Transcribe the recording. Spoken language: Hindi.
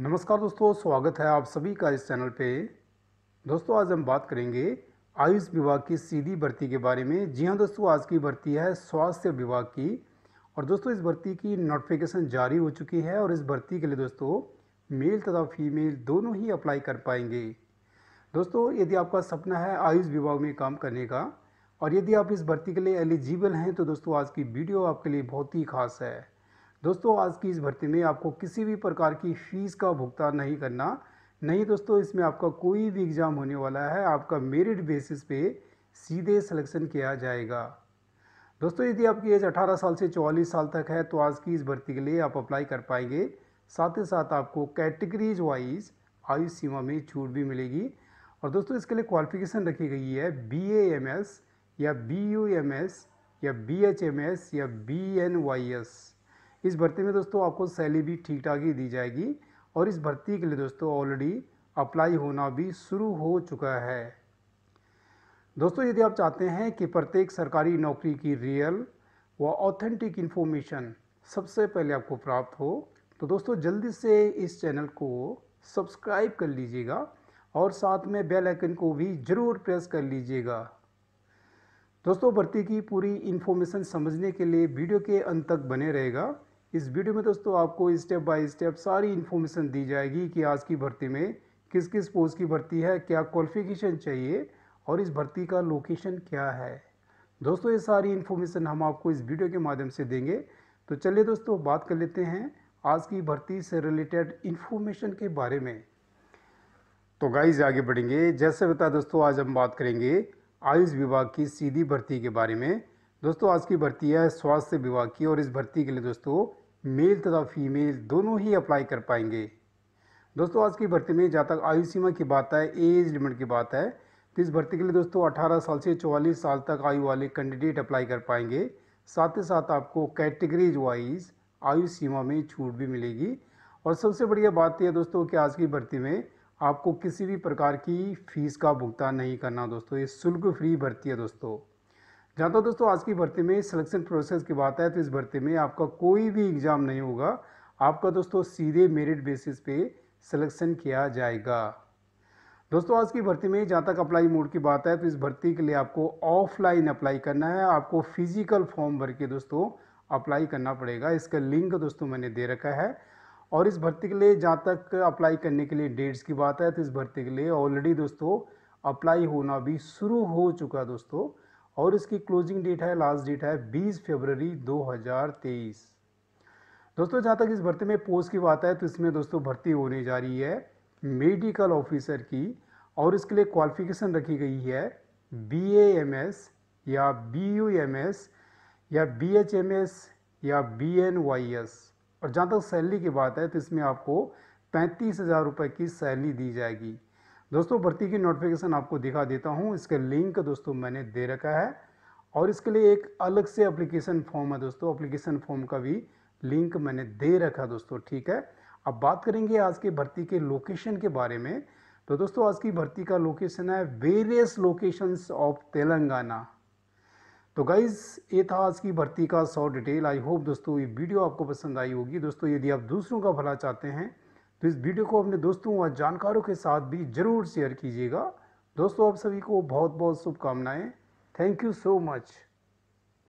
नमस्कार दोस्तों स्वागत है आप सभी का इस चैनल पे दोस्तों आज हम बात करेंगे आयुष विभाग की सीधी भर्ती के बारे में जी हाँ दोस्तों आज की भर्ती है स्वास्थ्य विभाग की और दोस्तों इस भर्ती की नोटिफिकेशन जारी हो चुकी है और इस भर्ती के लिए दोस्तों मेल तथा फीमेल दोनों ही अप्लाई कर पाएंगे दोस्तों यदि आपका सपना है आयुष विभाग में काम करने का और यदि आप इस भर्ती के लिए एलिजिबल हैं तो दोस्तों आज की वीडियो आपके लिए बहुत ही खास है दोस्तों आज की इस भर्ती में आपको किसी भी प्रकार की फ़ीस का भुगतान नहीं करना नहीं दोस्तों इसमें आपका कोई भी एग्ज़ाम होने वाला है आपका मेरिट बेसिस पे सीधे सिलेक्शन किया जाएगा दोस्तों यदि आपकी एज 18 साल से 44 साल तक है तो आज की इस भर्ती के लिए आप अप्लाई कर पाएंगे साथ ही साथ आपको कैटेगरीज वाइज आयु सीमा में छूट भी मिलेगी और दोस्तों इसके लिए क्वालिफिकेशन रखी गई है बी या बी या बी या बी एन वाई एस इस भर्ती में दोस्तों आपको सैलरी भी ठीक ठाक ही दी जाएगी और इस भर्ती के लिए दोस्तों ऑलरेडी अप्लाई होना भी शुरू हो चुका है दोस्तों यदि आप चाहते हैं कि प्रत्येक सरकारी नौकरी की रियल व ऑथेंटिक इन्फॉर्मेशन सबसे पहले आपको प्राप्त हो तो दोस्तों जल्दी से इस चैनल को सब्सक्राइब कर लीजिएगा और साथ में बेल आइकन को भी ज़रूर प्रेस कर लीजिएगा दोस्तों भर्ती की पूरी इन्फॉर्मेशन समझने के लिए वीडियो के अंत तक बने रहेगा इस वीडियो में दोस्तों आपको स्टेप बाय स्टेप सारी इन्फॉर्मेशन दी जाएगी कि आज की भर्ती में किस किस पोस्ट की भर्ती है क्या क्वालिफिकेशन चाहिए और इस भर्ती का लोकेशन क्या है दोस्तों ये सारी इन्फॉर्मेशन हम आपको इस वीडियो के माध्यम से देंगे तो चलिए दोस्तों बात कर लेते हैं आज की भर्ती से रिलेटेड इन्फॉर्मेशन के बारे में तो गाइज आगे बढ़ेंगे जैसे बता दोस्तों आज हम बात करेंगे आयुष विभाग की सीधी भर्ती के बारे में दोस्तों आज की भर्ती है स्वास्थ्य विभाग की और इस भर्ती के लिए दोस्तों मेल तथा फीमेल दोनों ही अप्लाई कर पाएंगे दोस्तों आज की भर्ती में जहाँ तक आयु सीमा की बात है एज लिमिट की बात है तो इस भर्ती के लिए दोस्तों 18 साल से 44 साल तक आयु वाले कैंडिडेट अप्लाई कर पाएंगे साथ ही साथ आपको कैटेगरीज वाइज आयु सीमा में छूट भी मिलेगी और सबसे बढ़िया बात तो यह दोस्तों कि आज की भर्ती में आपको किसी भी प्रकार की फ़ीस का भुगतान नहीं करना दोस्तों ये शुल्क फ्री भर्ती है दोस्तों जहाँ तक दोस्तों आज की भर्ती में सिलेक्शन प्रोसेस की बात है तो इस भर्ती में आपका कोई भी एग्ज़ाम नहीं होगा आपका दोस्तों सीधे मेरिट बेसिस पे सिलेक्शन किया जाएगा दोस्तों आज की भर्ती में जहाँ तक अप्लाई मोड की बात है तो इस भर्ती के लिए आपको ऑफलाइन अप्लाई करना है आपको फिजिकल फॉर्म भर के दोस्तों अप्लाई करना पड़ेगा इसका लिंक दोस्तों मैंने दे रखा है और इस भर्ती के लिए जहाँ तक अप्लाई करने के लिए डेट्स की बात है तो इस भर्ती के लिए ऑलरेडी दोस्तों अप्लाई होना भी शुरू हो चुका दोस्तों और इसकी क्लोजिंग डेट है लास्ट डेट है 20 फरवरी 2023 दोस्तों जहाँ तक इस भर्ती में पोस्ट की बात है तो इसमें दोस्तों भर्ती होने जा रही है मेडिकल ऑफिसर की और इसके लिए क्वालिफिकेशन रखी गई है बी एम एस या बी यू एम एस या बी एच एम एस या बी एन वाई एस और जहाँ तक सैलरी की बात है तो इसमें आपको पैंतीस हज़ार रुपये की सैलरी दी जाएगी दोस्तों भर्ती की नोटिफिकेशन आपको दिखा देता हूँ इसका लिंक दोस्तों मैंने दे रखा है और इसके लिए एक अलग से अप्लीकेशन फॉर्म है दोस्तों अप्लीकेशन फॉर्म का भी लिंक मैंने दे रखा है दोस्तों ठीक है अब बात करेंगे आज की भर्ती के लोकेशन के बारे में तो दोस्तों आज की भर्ती का लोकेशन है वेरियस लोकेशंस ऑफ तेलंगाना तो गाइज ये था आज की भर्ती का सौ डिटेल आई होप दोस्तों ये वीडियो आपको पसंद आई होगी दोस्तों यदि आप दूसरों का भला चाहते हैं तो इस वीडियो को अपने दोस्तों और जानकारों के साथ भी ज़रूर शेयर कीजिएगा दोस्तों आप सभी को बहुत बहुत शुभकामनाएँ थैंक यू सो मच